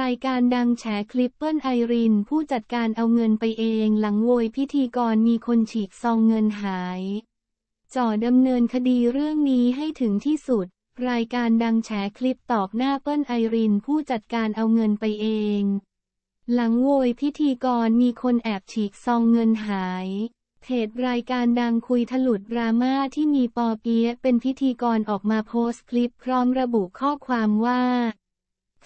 รายการดังแฉคลิปเปิลไอรินผู้จัดการเอาเงินไปเองหลังโวยพิธีกรมีคนฉีกซองเงินหายจ่อดำเนินคดีเรื่องนี้ให้ถึงที่สุด รายการดังแฉคลิปตอบหน้าเปิลไอรินผู้จัดการเอาเงินไปเอง หลังโวยพิธีกรมีคนแอบฉีกซองเงินหายเพจรายการดังคุยถลุดดราม่าที่มีปอเปียะเป็นพิธีกรออกมาโพสต์คลิปพร้อมระบุข้อความว่า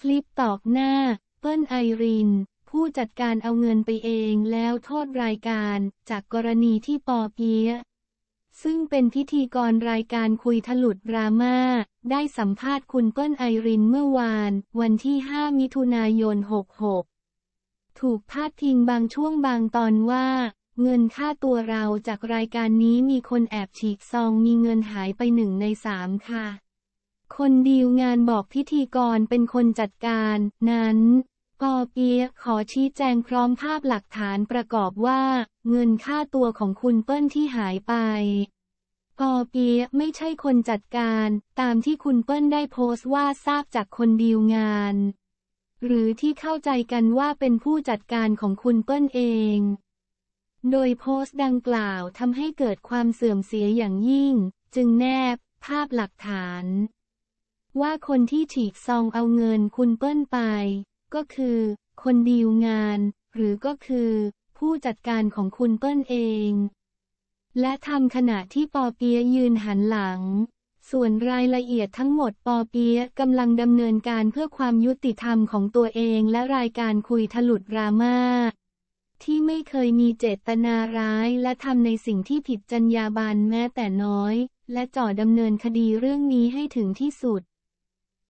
คลิปตอกหน้า เปิ้ลไอริน ผู้จัดการเอาเงินไปเองแล้วโทษรายการ จากกรณีที่ปอเพียซึ่งเป็นพิธีกรรายการคุยถลุดดรามา่า ได้สัมภาษณ์คุณเปิ้ลไอรินเมื่อวาน วันที่ 5 มิถุนายน 66 ถูกพาดพิงบางช่วงบางตอนว่า เงินค่าตัวเราจากรายการนี้มีคนแอบฉีกซองมีเงินหายไปหนึ่งในสามค่ะคนดีลงานบอกพิธีกรเป็นคนจัดการ นั้นกอเปียขอชี้แจงพร้อมภาพหลักฐานประกอบว่า เงินค่าตัวของคุณเปิ้ลที่หายไปกอเปียไม่ใช่คนจัดการตามที่คุณเปิ้ลได้โพสต์ว่าทราบจากคนดีลงาน หรือที่เข้าใจกันว่าเป็นผู้จัดการของคุณเปิ้ลเอง โดยโพสต์ดังกล่าวทำให้เกิดความเสื่อมเสียอย่างยิ่ง จึงแนบ ภาพหลักฐานว่าคนที่ฉีกซองเอาเงินคุณเปิ้ลไป ก็คือ คนดีลงาน หรือก็คือ ผู้จัดการของคุณเปิ้ลเอง และทำขณะที่ปอเปียยืนหันหลัง ส่วนรายละเอียดทั้งหมดปอเปียกำลังดำเนินการเพื่อความยุติธรรมของตัวเองและรายการคุยทะลุดรามา่า ที่ไม่เคยมีเจตนาร้ายและทำในสิ่งที่ผิดจรรยาบรรณแม้แต่น้อย และจ่อดำเนินคดีเรื่องนี้ให้ถึงที่สุด